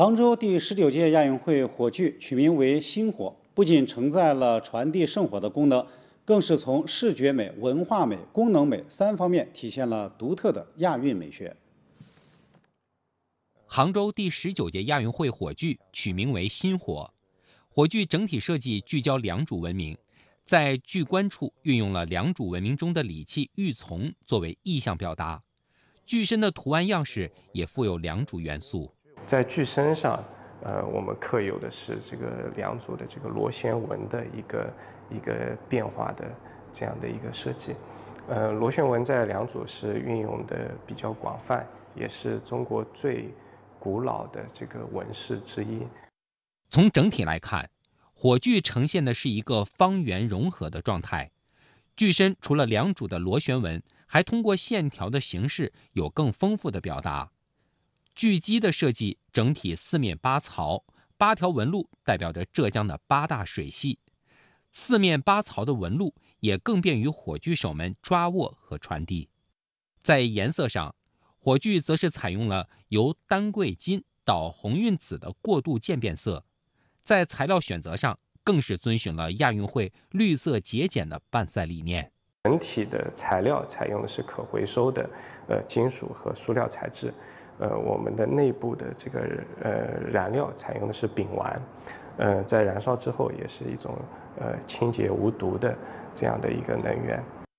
杭州第十九届亚运会火炬取名为“星火”，不仅承载了传递圣火的功能，更是从视觉美、文化美、功能美三方面体现了独特的亚运美学。杭州第十九届亚运会火炬取名为“星火”，火炬整体设计聚焦良渚文明，在聚关处运用了良渚文明中的礼器玉琮作为意象表达，具身的图案样式也富有良渚元素。在具身上，呃，我们刻有的是这个两组的这个螺旋纹的一个一个变化的这样的一个设计，呃，螺旋纹在两组是运用的比较广泛，也是中国最古老的这个纹饰之一。从整体来看，火炬呈现的是一个方圆融合的状态。具身除了两组的螺旋纹，还通过线条的形式有更丰富的表达。巨机的设计整体四面八槽，八条纹路代表着浙江的八大水系，四面八槽的纹路也更便于火炬手们抓握和传递。在颜色上，火炬则是采用了由丹桂金到鸿运紫的过渡渐变色，在材料选择上更是遵循了亚运会绿色节俭的办赛理念，整体的材料采用的是可回收的呃金属和塑料材质。呃，我们的内部的这个呃燃料采用的是丙烷，呃，在燃烧之后也是一种呃清洁无毒的这样的一个能源。